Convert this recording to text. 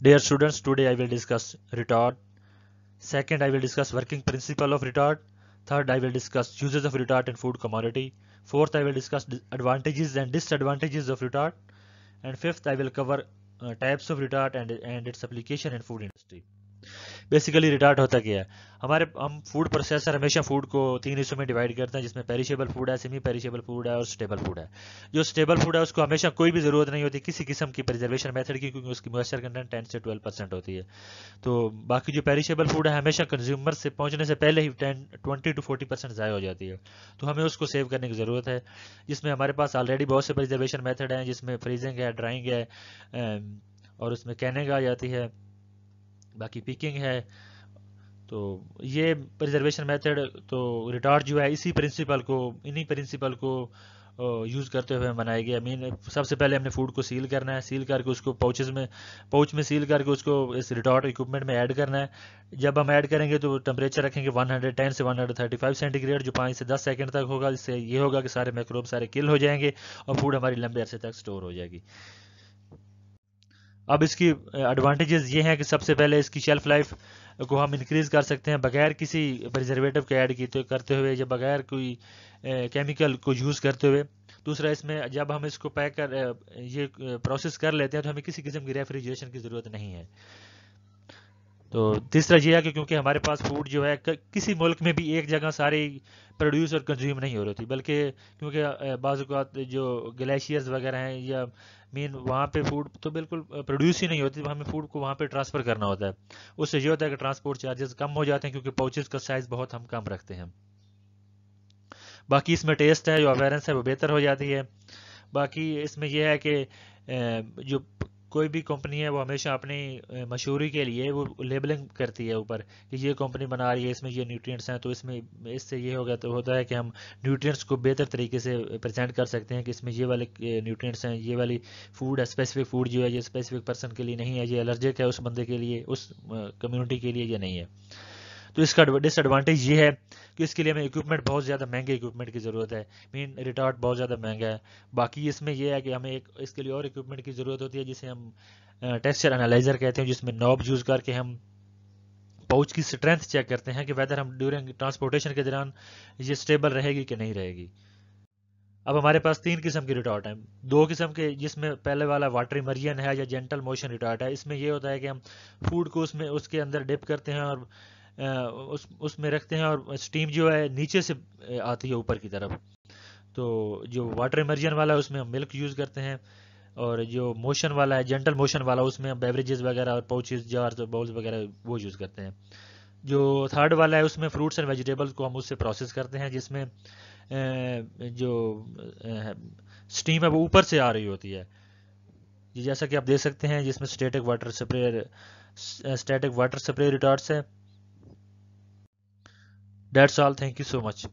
Dear students, today I will discuss retard. Second, I will discuss working principle of retard. Third, I will discuss uses of retard in food commodity. Fourth, I will discuss advantages and disadvantages of retard. And fifth, I will cover uh, types of retard and, and its application in food industry. Basically retort होता क्या है हमारे हम food processor हमेशा food को तीन हिस्सों में डिवाइड करते हैं जिसमें पेरिशेबल फूड है सेमी पेरिशेबल फूड है और स्टेबल फूड है जो स्टेबल फूड है उसको हमेशा कोई भी ज़रूरत नहीं होती किसी किस्म की प्रिजर्वेशन मेथड की क्योंकि उसकी मॉइस्चर कंटेंट टेन से ट्वेल्व परसेंट होती है तो बाकी जो पेरिशेबल फूड है हमेशा कंज्यूमर से पहुँचने से पहले ही ten twenty to forty percent ज़ाय हो जाती है तो हमें उसको सेव करने की ज़रूरत है जिसमें हमारे पास ऑलरेडी बहुत से प्रिजर्वेशन मैथड हैं जिसमें फ्रीजिंग है ड्राइंग है और उसमें कैनिंग आ जाती है बाकी पिकिंग है तो ये प्रिजर्वेशन मेथड तो रिटार्ड जो है इसी प्रिंसिपल को इन्हीं प्रिंसिपल को यूज़ करते हुए बनाया गया मीन सबसे पहले हमने फूड को सील करना है सील करके उसको पाउचेस में पाउच में सील करके उसको इस रिटॉर्ट इक्विपमेंट में ऐड करना है जब हम ऐड करेंगे तो टेम्परेचर रखेंगे 110 से 135 सेंटीग्रेड जो पाँच से दस सेकेंड तक होगा इससे ये होगा कि सारे माइक्रोब सारे किल हो जाएंगे और फूड हमारी लंबे अरसे तक स्टोर हो जाएगी अब इसकी एडवांटेजेस ये हैं कि सबसे पहले इसकी शेल्फ लाइफ को हम इंक्रीज़ कर सकते हैं बगैर किसी प्रिजर्वेटिव के ऐड तो करते हुए या बगैर कोई केमिकल को यूज़ करते हुए दूसरा इसमें जब हम इसको पैक कर ये प्रोसेस कर लेते हैं तो हमें किसी किस्म की रेफ्रिजरेशन की ज़रूरत नहीं है तो तीसरा ये है कि क्योंकि हमारे पास फूड जो है किसी मुल्क में भी एक जगह सारी प्रोड्यूस और कंज्यूम नहीं हो रही थी बल्कि क्योंकि बाज़ात जो ग्लेशियर्स वगैरह हैं या मीन वहाँ पे फूड तो बिल्कुल प्रोड्यूस ही नहीं होती तो हमें फूड को वहाँ पे ट्रांसफ़र करना होता है उससे ये होता है कि ट्रांसपोर्ट चार्जेस कम हो जाते हैं क्योंकि पाउचेस का साइज़ बहुत हम कम रखते हैं बाकी इसमें टेस्ट है जो अवेयरेंस है वो बेहतर हो जाती है बाकी इसमें यह है कि जो कोई भी कंपनी है वो हमेशा अपनी मशहूरी के लिए वो लेबलिंग करती है ऊपर कि ये कंपनी बना रही है इसमें ये न्यूट्रिएंट्स हैं तो इसमें इससे ये हो गया तो होता है कि हम न्यूट्रिएंट्स को बेहतर तरीके से प्रेजेंट कर सकते हैं कि इसमें ये वाले न्यूट्रिएंट्स हैं ये वाली फूड है स्पेसिफिक फूड जो है ये स्पेसिफिक पर्सन के लिए नहीं है ये एलर्जिक है उस बंदे के लिए उस कम्यूनिटी के लिए ये नहीं है तो इसका डिसएडवांटेज ये है कि इसके लिए हमें इक्विपमेंट बहुत ज़्यादा महंगे इक्विपमेंट की ज़रूरत है मीन रिटार्ट बहुत ज़्यादा महंगा है बाकी इसमें यह है कि हमें एक इसके लिए और इक्विपमेंट की ज़रूरत होती है जिसे हम टेक्सचर एनालाइजर कहते हैं जिसमें नॉब यूज़ करके हम पाउच की स्ट्रेंथ चेक करते हैं कि वेदर हम ड्यूरिंग ट्रांसपोर्टेशन के दौरान ये स्टेबल रहेगी कि नहीं रहेगी अब हमारे पास तीन किस्म की रिटार्ट हैं दो किस्म के जिसमें पहले वाला वाटर इमरियन है या जेंटल मोशन रिटार्ट है इसमें यह होता है कि हम फूड को उसमें उसके अंदर डिप करते हैं और उस उसमें रखते हैं और स्टीम जो है नीचे से आती है ऊपर की तरफ तो जो वाटर इमर्जन वाला है उसमें हम मिल्क यूज़ करते हैं और जो मोशन वाला है जेंटल मोशन वाला उसमें हम बेवरेजेस वगैरह और पाउचेस जार बाउल्स वगैरह वो यूज़ करते हैं जो थर्ड वाला है उसमें फ्रूट्स एंड वेजिटेबल्स को हम उससे प्रोसेस करते हैं जिसमें जो स्टीम है वो ऊपर से आ रही होती है जैसा कि आप देख सकते हैं जिसमें static water spray static water spray retorts है That's all. Thank you so much.